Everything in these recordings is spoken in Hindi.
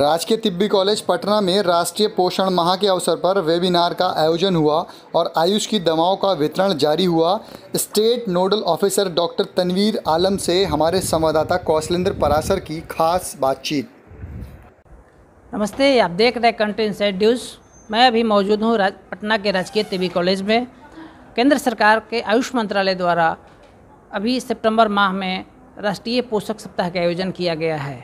राजकीय तिब्बी कॉलेज पटना में राष्ट्रीय पोषण माह के अवसर पर वेबिनार का आयोजन हुआ और आयुष की दवाओं का वितरण जारी हुआ state nodal officer doctor Tanveer Alam से हमारे संवाददाता कौशलेंद्र परासर की खास बातचीत नमस्ते आप देख रहे हैं कंट्री इनसाइड न्यूज़ मैं अभी मौजूद हूँ पटना के राजकीय तिब्बी कॉलेज में केंद्र सरकार के आयुष मंत्रालय द्वारा अभी सितंबर माह में राष्ट्रीय पोषक सप्ताह का आयोजन किया गया है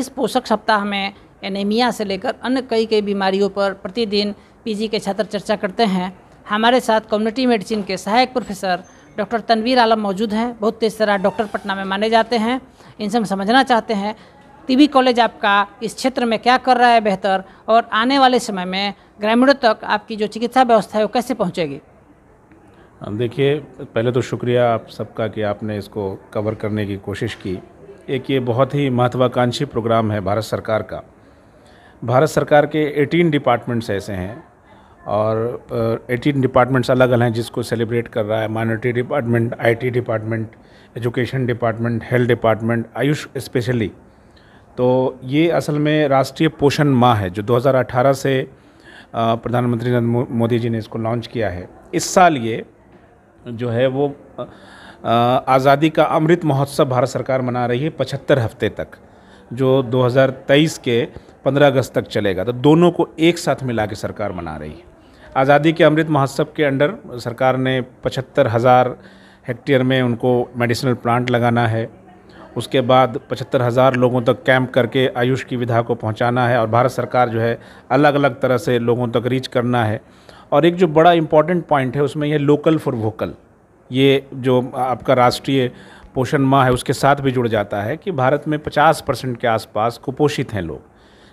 इस पोषक सप्ताह में एनीमिया से लेकर अन्य कई कई बीमारियों पर प्रतिदिन पीजी के छात्र चर्चा करते हैं हमारे साथ कम्युनिटी मेडिसिन के सहायक प्रोफेसर डॉक्टर तनवीर आलम मौजूद हैं बहुत तेज तरह डॉक्टर पटना में माने जाते हैं इनसे हम समझना चाहते हैं टीबी कॉलेज आपका इस क्षेत्र में क्या कर रहा है बेहतर और आने वाले समय में ग्रामीणों तक आपकी जो चिकित्सा व्यवस्था है वो कैसे पहुँचेगी देखिए पहले तो शुक्रिया आप सबका कि आपने इसको कवर करने की कोशिश की एक ये बहुत ही महत्वाकांक्षी प्रोग्राम है भारत सरकार का भारत सरकार के 18 डिपार्टमेंट्स ऐसे हैं और एटीन डिपार्टमेंट्स अलग अलग हैं जिसको सेलिब्रेट कर रहा है minority department IT department education department health department Ayush specially तो ये असल में राष्ट्रीय पोषण माह है जो 2018 से प्रधानमंत्री नरेंद्र मोदी जी ने इसको लॉन्च किया है इस साल ये जो है वो आज़ादी का अमृत महोत्सव भारत सरकार मना रही है पचहत्तर हफ्ते तक जो 2023 के पंद्रह अगस्त तक चलेगा तो दोनों को एक साथ मिला के सरकार बना रही है आज़ादी के अमृत महोत्सव के अंडर सरकार ने पचहत्तर हज़ार हेक्टेयर में उनको मेडिसिनल प्लांट लगाना है उसके बाद पचहत्तर हज़ार लोगों तक कैंप करके आयुष की विधा को पहुंचाना है और भारत सरकार जो है अलग अलग तरह से लोगों तक रीच करना है और एक जो बड़ा इम्पॉर्टेंट पॉइंट है उसमें यह लोकल फॉर वोकल ये जो आपका राष्ट्रीय पोषण माह है उसके साथ भी जुड़ जाता है कि भारत में 50 परसेंट के आसपास कुपोषित हैं लोग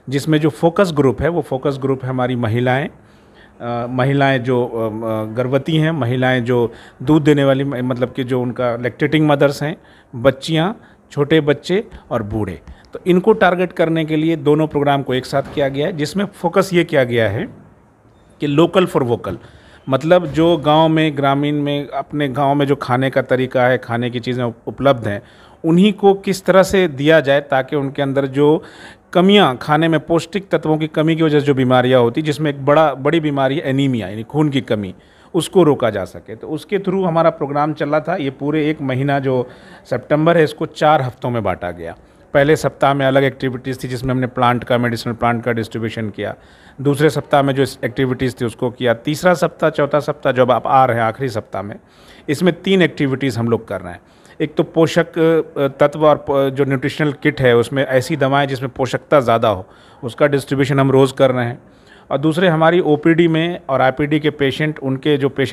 जिसमें जो फोकस ग्रुप है वो फोकस ग्रुप है हमारी महिलाएं महिलाएं जो गर्भवती हैं महिलाएं जो दूध देने वाली मतलब कि जो उनका लैक्टेटिंग मदर्स हैं बच्चियां छोटे बच्चे और बूढ़े तो इनको टारगेट करने के लिए दोनों प्रोग्राम को एक साथ किया गया है जिसमें फोकस ये किया गया है कि लोकल फॉर वोकल मतलब जो गांव में ग्रामीण में अपने गांव में जो खाने का तरीका है खाने की चीज़ें उपलब्ध हैं उन्हीं को किस तरह से दिया जाए ताकि उनके अंदर जो कमियां खाने में पौष्टिक तत्वों की कमी की वजह से जो बीमारियां होती जिसमें एक बड़ा बड़ी बीमारी है एनीमिया यानी खून की कमी उसको रोका जा सके तो उसके थ्रू हमारा प्रोग्राम चल रहा था ये पूरे एक महीना जो सितंबर है इसको चार हफ्तों में बांटा गया पहले सप्ताह में अलग एक्टिविटीज़ थी जिसमें हमने प्लांट का मेडिसिनल प्लांट का डिस्ट्रीब्यूशन किया दूसरे सप्ताह में जो एक्टिविटीज़ थी उसको किया तीसरा सप्ताह चौथा सप्ताह जब आप आ रहे हैं आखिरी सप्ताह में इसमें तीन एक्टिविटीज़ हम लोग कर रहे हैं एक तो पोषक तत्व और जो न्यूट्रिशनल किट है उसमें ऐसी दवाएं जिसमें पोषकता ज़्यादा हो उसका डिस्ट्रीब्यूशन हम रोज़ कर रहे हैं और दूसरे हमारी ओ में और आई के पेशेंट उनके जो पेशेंट